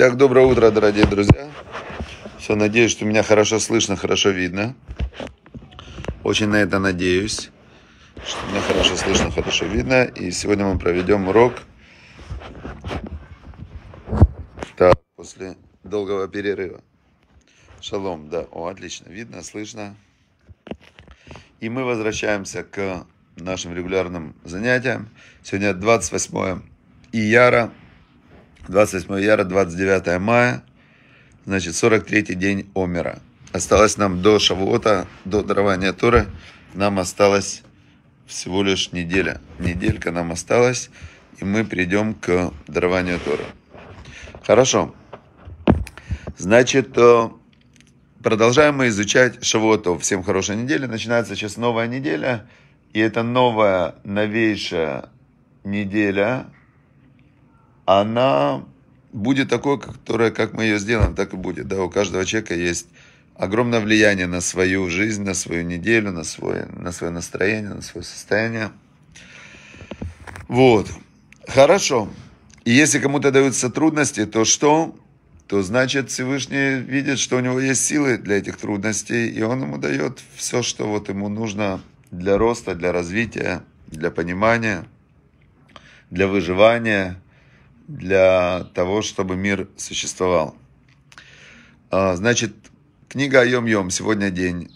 Итак, доброе утро, дорогие друзья. Все, надеюсь, что меня хорошо слышно, хорошо видно. Очень на это надеюсь, что меня хорошо слышно, хорошо видно. И сегодня мы проведем урок. Так, после долгого перерыва. Шалом, да. О, отлично. Видно, слышно. И мы возвращаемся к нашим регулярным занятиям. Сегодня 28 ияра. 28 яра, 29 мая, значит, 43 день Омера. Осталось нам до Шавуота, до дарования Торы, нам осталось всего лишь неделя. Неделька нам осталась, и мы придем к дарованию Торы. Хорошо. Значит, э, продолжаем мы изучать Шавуотов. Всем хорошей недели. Начинается сейчас новая неделя, и это новая, новейшая неделя, она будет такой, которая, как мы ее сделаем, так и будет. Да, у каждого человека есть огромное влияние на свою жизнь, на свою неделю, на, свое на свое настроение, на свое состояние. Вот. Хорошо. И если кому-то даются трудности, то что? То значит Всевышний видит, что у него есть силы для этих трудностей, и он ему дает все, что вот ему нужно для роста, для развития, для понимания, для выживания – для того, чтобы мир существовал. А, значит, книга «Йом-Йом. Сегодня день».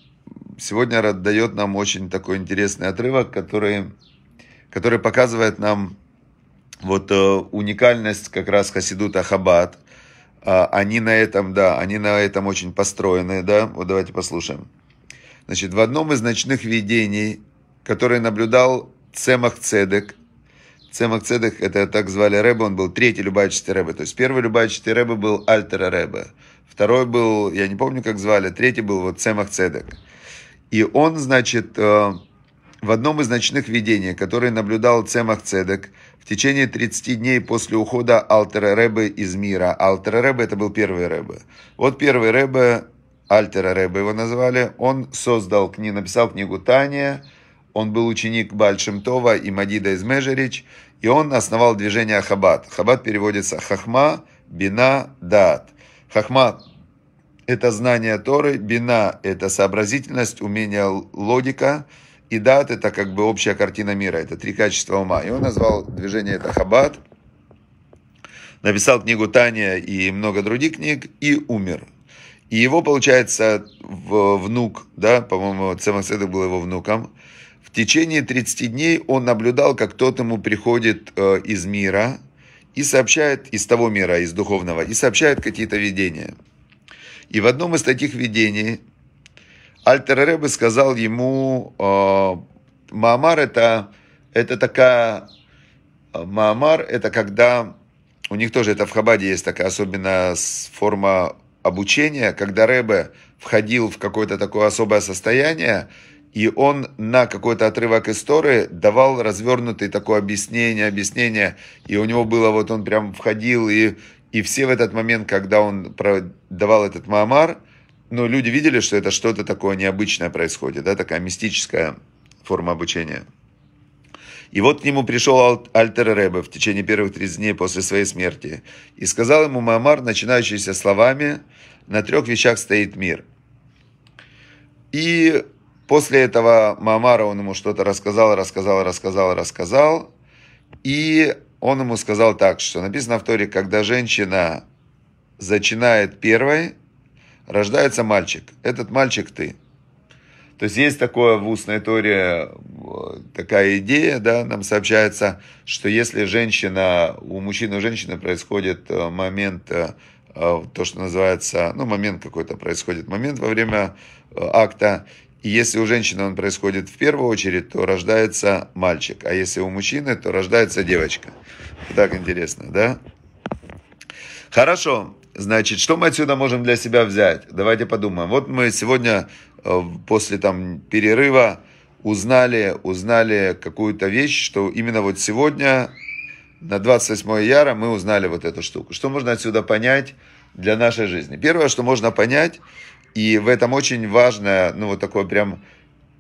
Сегодня Рад дает нам очень такой интересный отрывок, который, который показывает нам вот э, уникальность как раз Хасидута Хаббат. А, они на этом, да, они на этом очень построены, да. Вот давайте послушаем. Значит, в одном из ночных видений, которое наблюдал Цемах Цедек, Цемах Цедах, это так звали Рэбе, он был третий Любавичский Рэбе. То есть первый Любавичский Рэбе был Альтера Рэбе. Второй был, я не помню, как звали, третий был вот Цемах Цедах. И он, значит, э, в одном из ночных видений, которое наблюдал Цемах Цедак, в течение 30 дней после ухода Алтера Рэбе из мира. Алтера Рэбе это был первый Рэбе. Вот первый Рэбе, Альтера Рэбе его назвали, он создал книгу, написал книгу Тания, он был ученик Бальшемтова и Мадида Измежерич, и он основал движение Хабад. Хабад переводится «хахма», «бина», «даат». Хахма бина дат. хахма это знание Торы, бина – это сообразительность, умение логика, и дат – это как бы общая картина мира, это три качества ума. И он назвал движение это Хабад, написал книгу Таня и много других книг, и умер. И его, получается, внук, да, по-моему, Цемакседок был его внуком, в течение 30 дней он наблюдал, как тот ему приходит э, из мира и сообщает, из того мира, из духовного, и сообщает какие-то видения. И в одном из таких видений Альтер Ребе сказал ему, э, Маамар это, это такая, э, Маамар это когда, у них тоже это в Хабаде есть такая особенная форма обучения, когда Ребе входил в какое-то такое особое состояние, и он на какой-то отрывок истории давал развернутые такое объяснение, объяснение, и у него было вот он прям входил, и, и все в этот момент, когда он давал этот Маамар, ну, люди видели, что это что-то такое необычное происходит, да, такая мистическая форма обучения. И вот к нему пришел Альтер Ребе в течение первых 30 дней после своей смерти и сказал ему Маамар, начинающийся словами «На трех вещах стоит мир». И После этого Мамара он ему что-то рассказал, рассказал, рассказал, рассказал. И он ему сказал так, что написано в Торе, когда женщина зачинает первой, рождается мальчик. Этот мальчик ты. То есть есть такое в устной Торе, э, такая идея, да, нам сообщается, что если женщина, у мужчины у женщины происходит э, момент, э, то, что называется, ну, момент какой-то происходит, момент во время акта, и если у женщины он происходит в первую очередь, то рождается мальчик. А если у мужчины, то рождается девочка. Так интересно, да? Хорошо. Значит, что мы отсюда можем для себя взять? Давайте подумаем. Вот мы сегодня э, после там перерыва узнали, узнали какую-то вещь, что именно вот сегодня на 28 яра мы узнали вот эту штуку. Что можно отсюда понять для нашей жизни? Первое, что можно понять, и в этом очень важное, ну вот такое прям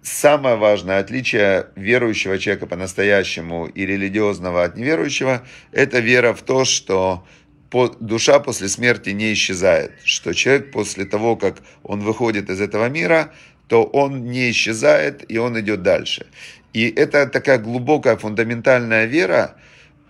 самое важное отличие верующего человека по-настоящему и религиозного от неверующего, это вера в то, что душа после смерти не исчезает, что человек после того, как он выходит из этого мира, то он не исчезает и он идет дальше. И это такая глубокая фундаментальная вера,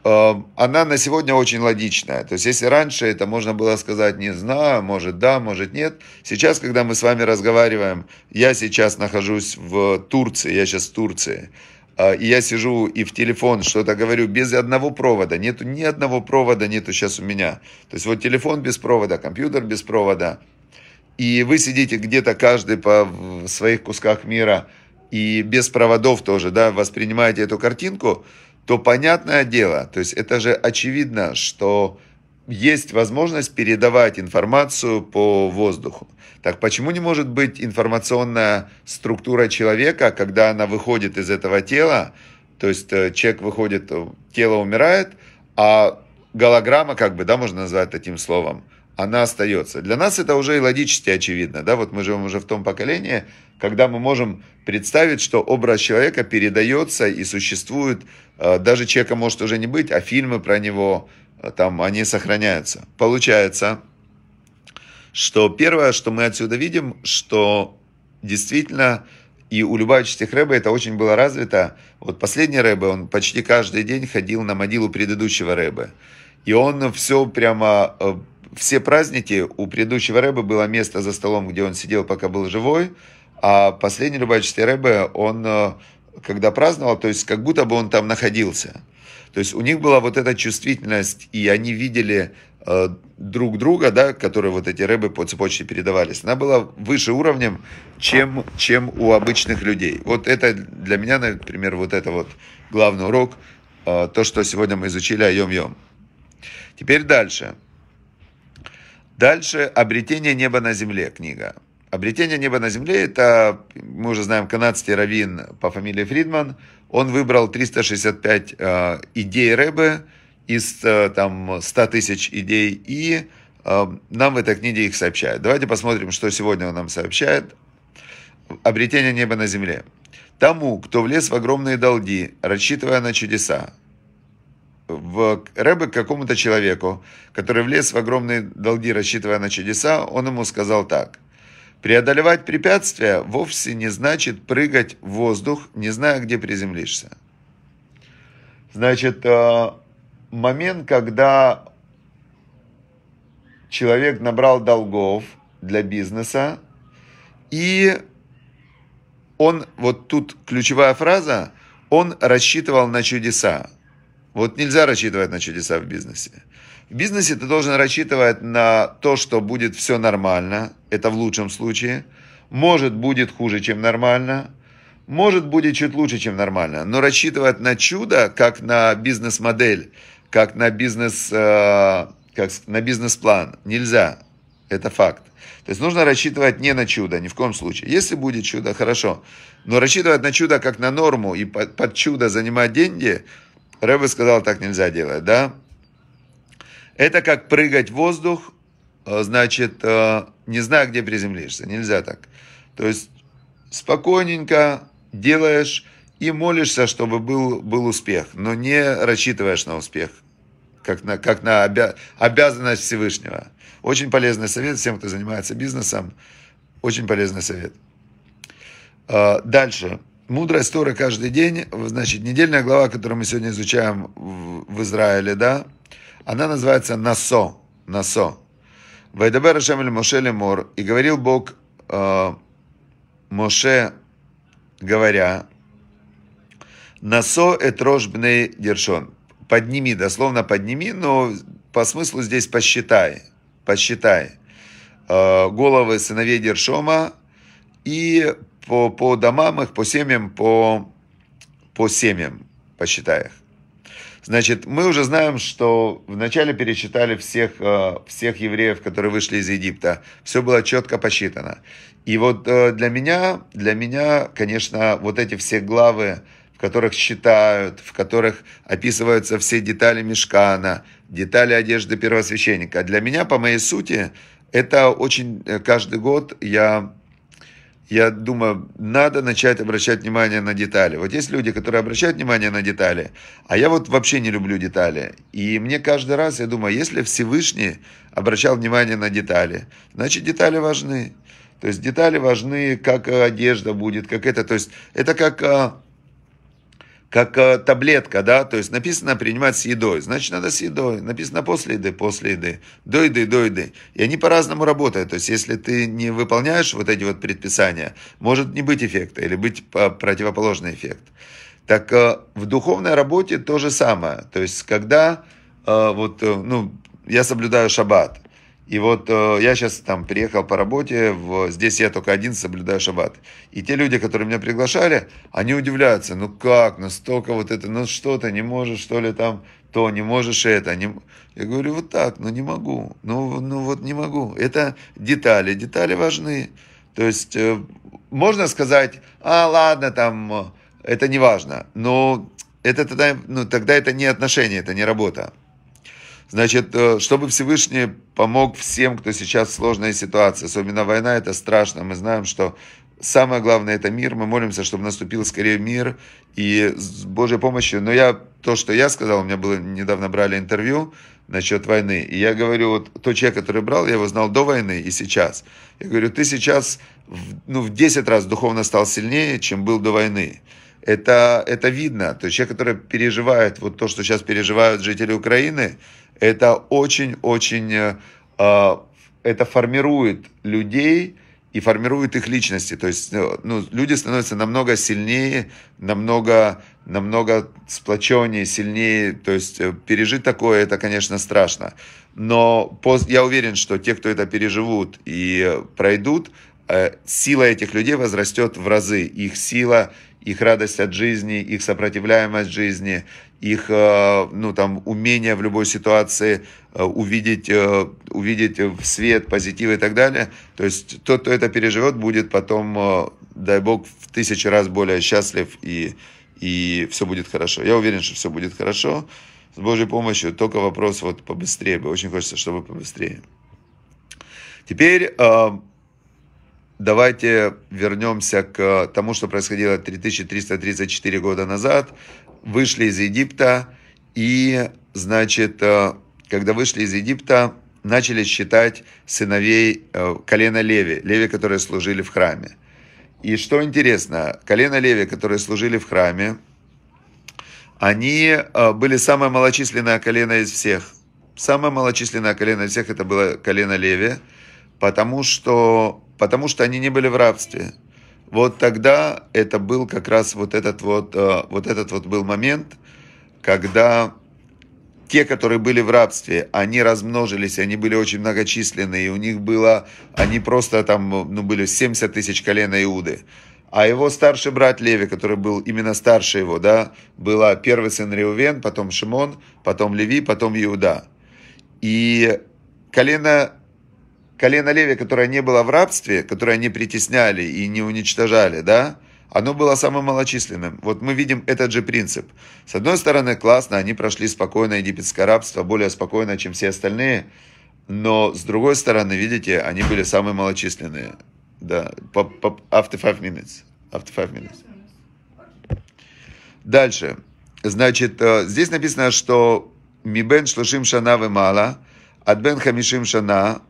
Эм, она на сегодня очень логичная. То есть, если раньше это можно было сказать «не знаю», «может да», «может нет», сейчас, когда мы с вами разговариваем, я сейчас нахожусь в Турции, я сейчас в Турции, а, и я сижу и в телефон что-то говорю без одного провода, нету ни одного провода, нету сейчас у меня. То есть, вот телефон без провода, компьютер без провода, и вы сидите где-то каждый по своих кусках мира, и без проводов тоже, да, воспринимаете эту картинку – то понятное дело, то есть это же очевидно, что есть возможность передавать информацию по воздуху. Так почему не может быть информационная структура человека, когда она выходит из этого тела, то есть э, человек выходит, э, тело умирает, а голограмма, как бы, да, можно назвать таким словом, она остается. Для нас это уже и логически очевидно. Да? Вот мы живем уже в том поколении, когда мы можем представить, что образ человека передается и существует. Э, даже человека может уже не быть, а фильмы про него, э, там, они сохраняются. Получается, что первое, что мы отсюда видим, что действительно и у Любавичских Рэбе это очень было развито. Вот последний Рэбе, он почти каждый день ходил на могилу предыдущего Рэбе. И он все прямо э, все праздники у предыдущего рыбы было место за столом, где он сидел, пока был живой, а последний Любавичский Рэбе, он э, когда праздновал, то есть как будто бы он там находился. То есть у них была вот эта чувствительность, и они видели э, друг друга, да, которые вот эти рыбы по цепочке передавались. Она была выше уровнем, чем, чем у обычных людей. Вот это для меня, например, вот это вот главный урок, э, то, что сегодня мы изучили о Йом-Йом. Теперь дальше. Дальше «Обретение неба на земле» книга. «Обретение неба на земле» — это, мы уже знаем, канадский раввин по фамилии Фридман. Он выбрал 365 э, идей Рэбе из э, там, 100 тысяч идей, и э, нам в этой книге их сообщает. Давайте посмотрим, что сегодня он нам сообщает. «Обретение неба на земле». «Тому, кто влез в огромные долги, рассчитывая на чудеса, в Рэбе к какому-то человеку, который влез в огромные долги, рассчитывая на чудеса, он ему сказал так. Преодолевать препятствия вовсе не значит прыгать в воздух, не зная, где приземлишься. Значит, э, момент, когда человек набрал долгов для бизнеса, и он, вот тут ключевая фраза, он рассчитывал на чудеса. Вот нельзя рассчитывать на чудеса в бизнесе. В бизнесе ты должен рассчитывать на то, что будет все нормально. Это в лучшем случае. Может, будет хуже, чем нормально. Может, будет чуть лучше, чем нормально. Но рассчитывать на чудо, как на бизнес-модель, как на бизнес, э, как на бизнес-план, нельзя. Это факт. То есть нужно рассчитывать не на чудо, ни в коем случае. Если будет чудо, хорошо. Но рассчитывать на чудо как на норму и под, чудо занимать деньги – Рэбе сказал, так нельзя делать, да? Это как прыгать в воздух, э, значит, э, не зная, где приземлишься. Нельзя так. То есть спокойненько делаешь и молишься, чтобы был, был успех, но не рассчитываешь на успех, как на, как на обя, обязанность Всевышнего. Очень полезный совет всем, кто занимается бизнесом. Очень полезный совет. Э, дальше. Мудрая история каждый день, значит, недельная глава, которую мы сегодня изучаем в, в Израиле, да, она называется Насо, Насо. Вайдабер Ашем Моше Лемор, и говорил Бог э, Моше, говоря, Насо этрош бней дершон. Подними, дословно подними, но по смыслу здесь посчитай, посчитай. Э, головы сыновей Дершома, и по, по домам их, по семьям, по, по семьям, посчитай их. Значит, мы уже знаем, что вначале пересчитали всех, э, всех евреев, которые вышли из Египта. Все было четко посчитано. И вот э, для меня, для меня, конечно, вот эти все главы, в которых считают, в которых описываются все детали мешкана, детали одежды первосвященника. Для меня, по моей сути, это очень э, каждый год я я думаю, надо начать обращать внимание на детали. Вот есть люди, которые обращают внимание на детали, а я вот вообще не люблю детали. И мне каждый раз, я думаю, если Всевышний обращал внимание на детали, значит детали важны. То есть детали важны, как одежда будет, как это. То есть это как а, как э, таблетка, да, то есть написано принимать с едой, значит надо с едой, написано после еды, после еды, до еды, до еды. И они по-разному работают, то есть если ты не выполняешь вот эти вот предписания, может не быть эффекта или быть противоположный эффект. Так э, в духовной работе то же самое, то есть когда э, вот, ну, я соблюдаю шаббат, и вот э, я сейчас там приехал по работе, в, здесь я только один соблюдаю шаббат. И те люди, которые меня приглашали, они удивляются, ну как, настолько ну вот это, ну что ты, не можешь что ли там то, не можешь это. Не... Я говорю, вот так, ну не могу, ну, ну вот не могу. Это детали, детали важны. То есть э, можно сказать, а ладно, там, э, это не важно, но это тогда, ну, тогда это не отношения, это не работа. Значит, э, чтобы Всевышний помог всем, кто сейчас в сложной ситуации. Особенно война, это страшно. Мы знаем, что самое главное это мир. Мы молимся, чтобы наступил скорее мир и с Божьей помощью. Но я, то, что я сказал, у меня было, недавно брали интервью насчет войны. И я говорю, вот тот человек, который брал, я его знал до войны и сейчас. Я говорю, ты сейчас ну, в 10 раз духовно стал сильнее, чем был до войны это, это видно. То есть человек, который переживает вот то, что сейчас переживают жители Украины, это очень-очень, э, а, это формирует людей и формирует их личности. То есть э, ну, люди становятся намного сильнее, намного, намного сплоченнее, сильнее. То есть э, пережить такое, это, конечно, страшно. Но я уверен, что те, кто это переживут и э, пройдут, сила этих людей возрастет в разы. Их сила, их радость от жизни, их сопротивляемость жизни, их э, ну, там, умение в любой ситуации э, увидеть, э, увидеть в свет, позитив и так далее. То есть тот, кто это переживет, будет потом, дай бог, в тысячи раз более счастлив и, и все будет хорошо. Я уверен, что все будет хорошо. С Божьей помощью только вопрос вот побыстрее бы. Очень хочется, чтобы побыстрее. Теперь Давайте вернемся к тому, что происходило 3334 года назад. Вышли из Египта, и, значит, э, когда вышли из Египта, начали считать сыновей э, колена Леви, Леви, которые служили в храме. И что интересно, колено Леви, которые служили в храме, они э, были самое малочисленное колено из всех. Самое малочисленное колено из всех это было колено Леви, потому что потому что они не были в рабстве. Вот тогда это был как раз вот этот вот, э, вот этот вот был момент, когда те, которые были в рабстве, они размножились, они были очень многочисленные, и у них было, они просто там, ну, были 70 тысяч колена Иуды. А его старший брат Леви, который был именно старше его, да, был первый сын Реувен, потом Шимон, потом Леви, потом Иуда. И колено колено Леви, которое не было в рабстве, которое не притесняли и не уничтожали, да, оно было самым малочисленным. Вот мы видим этот же принцип. С одной стороны, классно, они прошли спокойно египетское рабство, более спокойно, чем все остальные, но с другой стороны, видите, они были самые малочисленные. Да, after five minutes. After five minutes. Дальше. Значит, э, здесь написано, что Мибен Шлушим Шана Вемала, Адбен Хамишим Шана,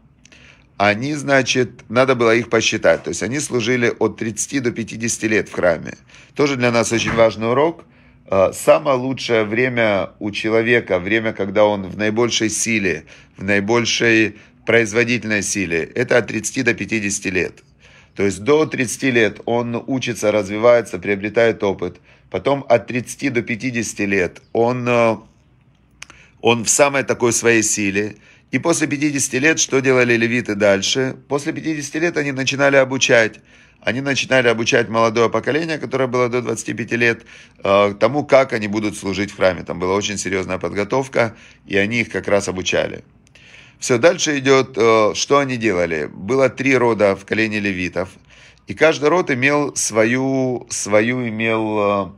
они, значит, надо было их посчитать. То есть они служили от 30 до 50 лет в храме. Тоже для нас очень важный урок. Э, самое лучшее время у человека, время, когда он в наибольшей силе, в наибольшей производительной силе, это от 30 до 50 лет. То есть до 30 лет он учится, развивается, приобретает опыт. Потом от 30 до 50 лет он, э, он в самой такой своей силе – и после 50 лет что делали левиты дальше? После 50 лет они начинали обучать. Они начинали обучать молодое поколение, которое было до 25 лет, э, тому, как они будут служить в храме. Там была очень серьезная подготовка, и они их как раз обучали. Все, дальше идет, э, что они делали. Было три рода в колене левитов, и каждый род имел свою, свою имел э,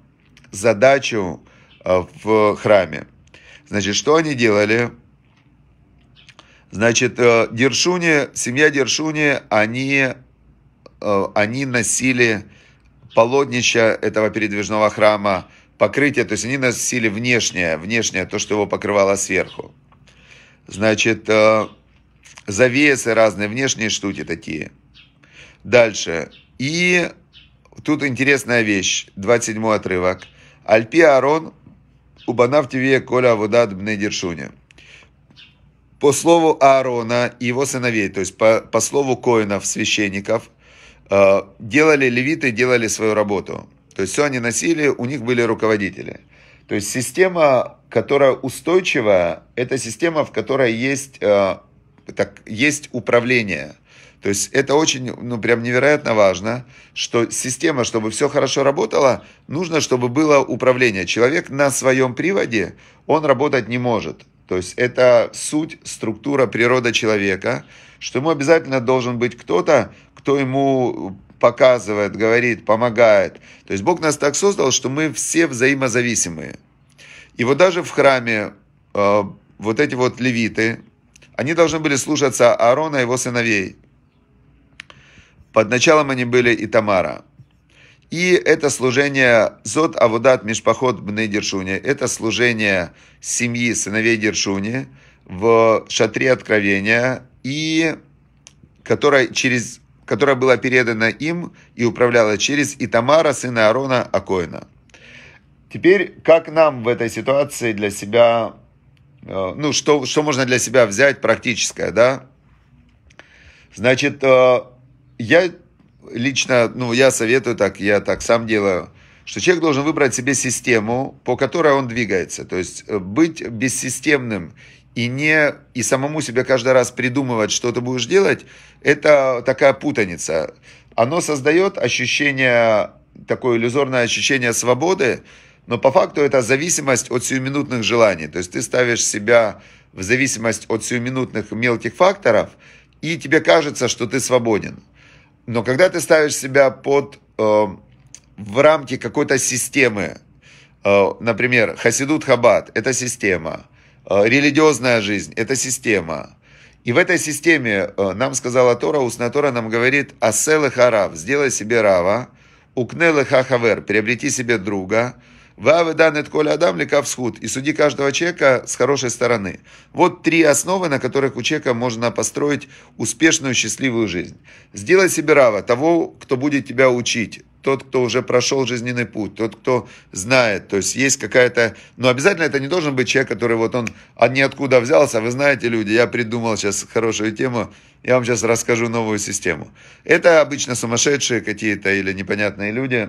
задачу в храме. Значит, что они делали? Значит, э, Дершуни, семья Дершуни, они, э, они носили полотнища этого передвижного храма, покрытие, то есть они носили внешнее, внешнее, то, что его покрывало сверху. Значит, э, завесы разные, внешние штуки такие. Дальше. И тут интересная вещь, 27 отрывок. Альпи Арон, Убанав Тиве Коля Авудат Бнедершуня по слову Аарона и его сыновей, то есть по, по слову коинов, священников, э, делали левиты, делали свою работу. То есть все они носили, у них были руководители. То есть система, которая устойчивая, это система, в которой есть, э, так, есть управление. То есть это очень, ну прям невероятно важно, что система, чтобы все хорошо работало, нужно, чтобы было управление. Человек на своем приводе, он работать не может. То есть это суть, структура, природа человека, что ему обязательно должен быть кто-то, кто ему показывает, говорит, помогает. То есть Бог нас так создал, что мы все взаимозависимые. И вот даже в храме э, вот эти вот левиты, они должны были слушаться Аарона и его сыновей. Под началом они были и Тамара. И это служение Зод Авудат Мишпахот Бней Дершуни. Это служение семьи сыновей Дершуни в шатре откровения, и которая через которая была передана им и управляла через Итамара, сына Аарона Акоина. Теперь, как нам в этой ситуации для себя, э, ну, что, что можно для себя взять практическое, да? Значит, э, я лично, ну, я советую так, я так сам делаю, что человек должен выбрать себе систему, по которой он двигается. То есть э, быть бессистемным и не и самому себе каждый раз придумывать, что ты будешь делать, это такая путаница. Оно создает ощущение, такое иллюзорное ощущение свободы, но по факту это зависимость от сиюминутных желаний. То есть ты ставишь себя в зависимость от сиюминутных мелких факторов, и тебе кажется, что ты свободен. Но когда ты ставишь себя под э, в рамки какой-то системы, э, например, Хасидут Хабад – это система, э, религиозная жизнь – это система. И в этой системе э, нам сказала Тора, устная Тора нам говорит «Аселы харав» – «Сделай себе рава», «Укнелы хахавер» – «Приобрети себе друга», Ваведанет коля адам лекавсхуд. И суди каждого человека с хорошей стороны. Вот три основы, на которых у человека можно построить успешную счастливую жизнь. Сделай себе рава, того, кто будет тебя учить тот, кто уже прошел жизненный путь, тот, кто знает, то есть есть какая-то, но обязательно это не должен быть человек, который вот он от «А ниоткуда взялся, вы знаете, люди, я придумал сейчас хорошую тему, я вам сейчас расскажу новую систему. Это обычно сумасшедшие какие-то или непонятные люди,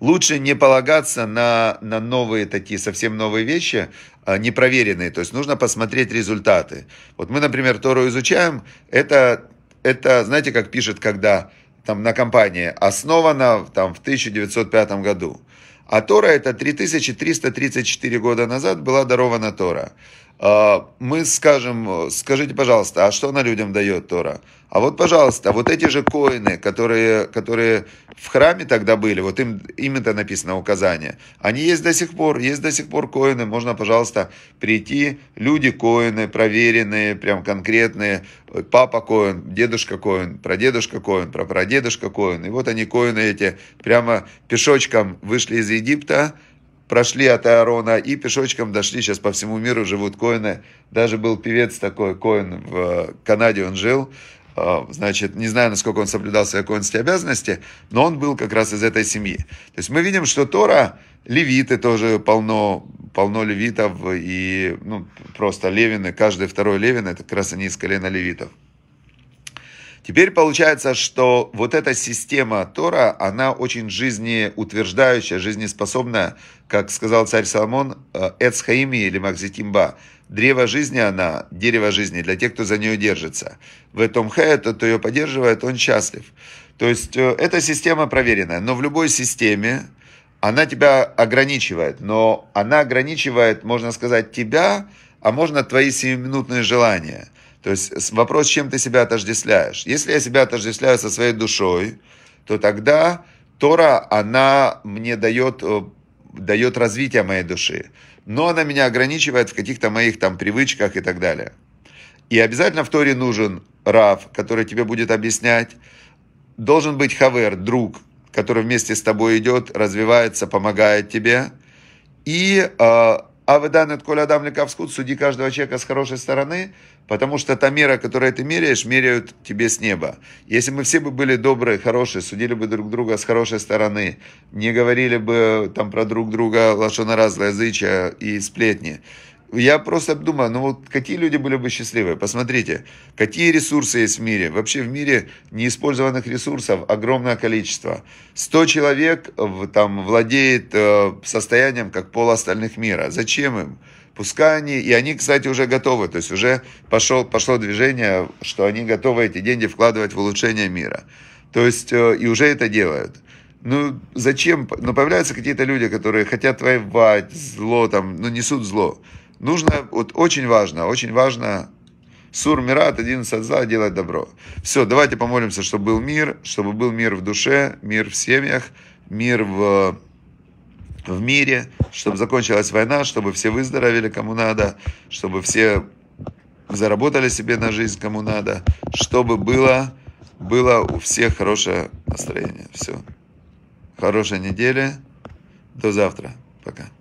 лучше не полагаться на, на новые такие, совсем новые вещи, а, непроверенные. То есть нужно посмотреть результаты. Вот мы, например, Тору изучаем. Это, это знаете, как пишет, когда там на компании основана там, в 1905 году. А Тора это 3334 года назад была дарована Тора. А, мы скажем, скажите, пожалуйста, а что она людям дает Тора? А вот, пожалуйста, вот эти же коины, которые, которые в храме тогда были, вот им, им это написано указание, они есть до сих пор, есть до сих пор коины, можно, пожалуйста, прийти, люди коины, проверенные, прям конкретные, папа коин, дедушка коин, прадедушка коин, прапрадедушка коин, и вот они коины эти прямо пешочком вышли из Египта, прошли от Аарона и пешочком дошли. Сейчас по всему миру живут коины. Даже был певец такой, коин в э, Канаде он жил. А, значит, не знаю, насколько он соблюдал свои коинские обязанности, но он был как раз из этой семьи. То есть мы видим, что Тора, левиты тоже полно, полно левитов и ну, просто левины, каждый второй левин, это как раз они из колена левитов. Теперь получается, что вот эта система Тора, она очень жизнеутверждающая, жизнеспособная как сказал царь Соломон, э, «Эцхаими» или «Макзитимба» – «Древо жизни она, дерево жизни для тех, кто за нее держится». В этом хэ, тот, кто ее поддерживает, он счастлив. То есть, э, эта система проверенная. Но в любой системе она тебя ограничивает. Но она ограничивает, можно сказать, тебя, а можно твои сиюминутные желания. То есть, вопрос, чем ты себя отождествляешь. Если я себя отождествляю со своей душой, то тогда Тора, она мне дает э, дает развитие моей души, но она меня ограничивает в каких-то моих там привычках и так далее. И обязательно в Торе нужен Рав, который тебе будет объяснять. Должен быть Хавер, друг, который вместе с тобой идет, развивается, помогает тебе. И э, Аведан от Коля Адам Лекавскут, суди каждого человека с хорошей стороны, потому что та мера, которой ты меряешь, меряют тебе с неба. Если мы все бы были добрые, хорошие, судили бы друг друга с хорошей стороны, не говорили бы там про друг друга лошоноразлоязычия и сплетни, я просто думаю, ну вот какие люди были бы счастливы? Посмотрите, какие ресурсы есть в мире. Вообще в мире неиспользованных ресурсов огромное количество. 100 человек там владеет э, состоянием, как пол остальных мира. Зачем им? Пускай они, и они, кстати, уже готовы, то есть уже пошел, пошло движение, что они готовы эти деньги вкладывать в улучшение мира. То есть, э, и уже это делают. Ну, зачем? Но ну, появляются какие-то люди, которые хотят воевать, зло там, ну, несут зло нужно, вот очень важно, очень важно Сур Мират, один садза делать добро. Все, давайте помолимся, чтобы был мир, чтобы был мир в душе, мир в семьях, мир в, в мире, чтобы закончилась война, чтобы все выздоровели, кому надо, чтобы все заработали себе на жизнь, кому надо, чтобы было, было у всех хорошее настроение. Все. Хорошей недели. До завтра. Пока.